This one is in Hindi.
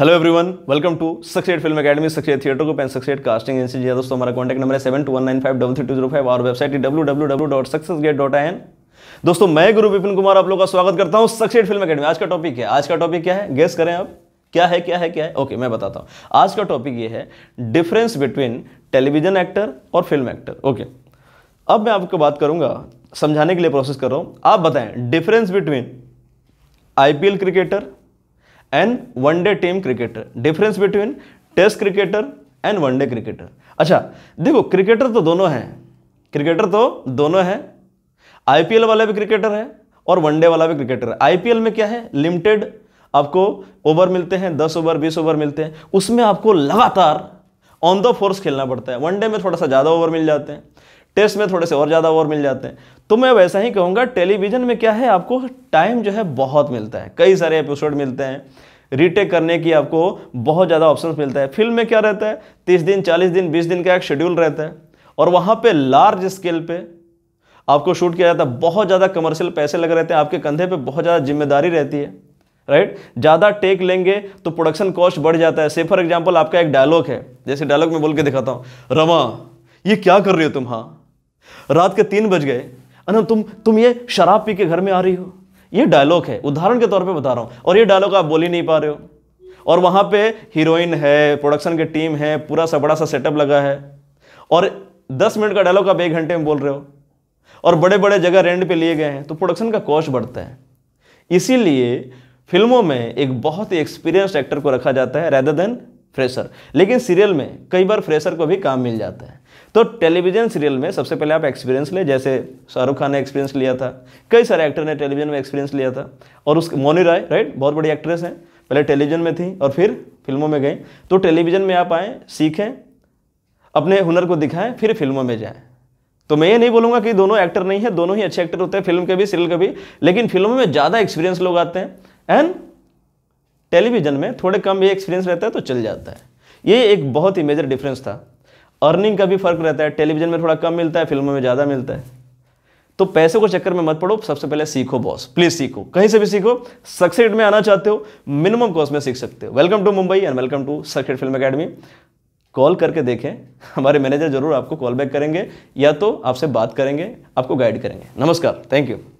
hello everyone welcome to success film academy success theatre को पेन सक्सेट कास्टिंग एजेंसी जी हाँ दोस्तों हमारा कॉन्टैक्ट नंबर है seven two one nine five double three two zero five और website W W W dot success gate dot N दोस्तों मैं गुरु विपिन कुमार आप लोग का स्वागत करता हूँ सक्सेट फिल्म अकेडमी आज का टॉपिक है आज का टॉपिक क्या है गेस करें आप क्या है क्या है क्या है ओके मैं बताता हूँ आज का टॉपिक ये है डिफरेंस बिटवीन टेलीविजन एक्टर और फिल्म एक्टर ओके अब मैं आपको बात करूंगा समझाने के लिए प्रोसेस कर रहा हूँ आप बताएं difference between IPL cricketer and one day team cricketer difference between test cricketer and one day cricketer अच्छा देखो क्रिकेटर तो दोनों हैं क्रिकेटर तो दोनों हैं आईपीएल वाला भी क्रिकेटर है और वनडे वाला भी क्रिकेटर है आईपीएल में क्या है लिमिटेड आपको ओवर मिलते हैं दस ओवर बीस ओवर मिलते हैं उसमें आपको लगातार ऑन द फोर्स खेलना पड़ता है वनडे में थोड़ा सा ज़्यादा ओवर मिल जाते हैं टेस्ट में थोड़े से और ज़्यादा ओवर मिल जाते हैं तो मैं वैसा ही कहूँगा टेलीविज़न में क्या है आपको टाइम जो है बहुत मिलता है कई सारे एपिसोड मिलते हैं रीटेक करने की आपको बहुत ज़्यादा ऑप्शन मिलता है फिल्म में क्या रहता है तीस दिन चालीस दिन बीस दिन का एक शेड्यूल रहता है और वहाँ पर लार्ज स्केल पर आपको शूट किया जाता है बहुत ज़्यादा कमर्शियल पैसे लग रहते हैं आपके कंधे पर बहुत ज़्यादा जिम्मेदारी रहती है राइट ज़्यादा टेक लेंगे तो प्रोडक्शन कॉस्ट बढ़ जाता है से फॉर एग्जाम्पल आपका एक डायलॉग है जैसे डायलॉग में बोल के दिखाता हूँ रमा ये क्या कर रही हो तुम हाँ रात के तीन बज गए अनम तुम तुम ये शराब पी के घर में आ रही हो ये डायलॉग है उदाहरण के तौर पे बता रहा हूँ और ये डायलॉग आप बोल ही नहीं पा रहे हो और वहाँ पे हीरोइन है प्रोडक्शन की टीम है पूरा सा बड़ा सा सेटअप लगा है और दस मिनट का डायलॉग आप एक घंटे में बोल रहे हो और बड़े बड़े जगह रेंट पे लिए गए हैं तो प्रोडक्शन का कॉस्ट बढ़ता है इसीलिए फिल्मों में एक बहुत ही एक्सपीरियंस्ड एक्टर को रखा जाता है रैदर देन फ्रेशर लेकिन सीरियल में कई बार फ्रेशर को भी काम मिल जाता है तो टेलीविजन सीरियल में सबसे पहले आप एक्सपीरियंस लें जैसे शाहरुख खान ने एक्सपीरियंस लिया था कई सारे एक्टर ने टेलीविजन में एक्सपीरियंस लिया था और उस मोनी राय राइट बहुत बड़ी एक्ट्रेस हैं पहले टेलीविजन में थी और फिर फिल्मों में गई तो टेलीविजन में आप आएँ सीखें अपने हुनर को दिखाएं फिर फिल्मों में जाएँ तो मैं ये नहीं बोलूँगा कि दोनों एक्टर नहीं है दोनों ही अच्छे एक्टर होते हैं फिल्म के भी सीरियल के भी लेकिन फिल्मों में ज़्यादा एक्सपीरियंस लोग आते हैं एंड टेलीविज़न में थोड़े कम ये एक्सपीरियंस रहता है तो चल जाता है ये एक बहुत ही मेजर डिफरेंस था अर्निंग का भी फ़र्क रहता है टेलीविज़न में थोड़ा कम मिलता है फिल्मों में ज़्यादा मिलता है तो पैसे को चक्कर में मत पड़ो सबसे पहले सीखो बॉस प्लीज़ सीखो कहीं से भी सीखो सक्सेड में आना चाहते हो मिनिमम कॉस्ट में सीख सकते हो welcome to Mumbai and welcome to success film academy call करके देखें हमारे मैनेजर जरूर आपको कॉल बैक करेंगे या तो आपसे बात करेंगे आपको गाइड करेंगे नमस्कार थैंक यू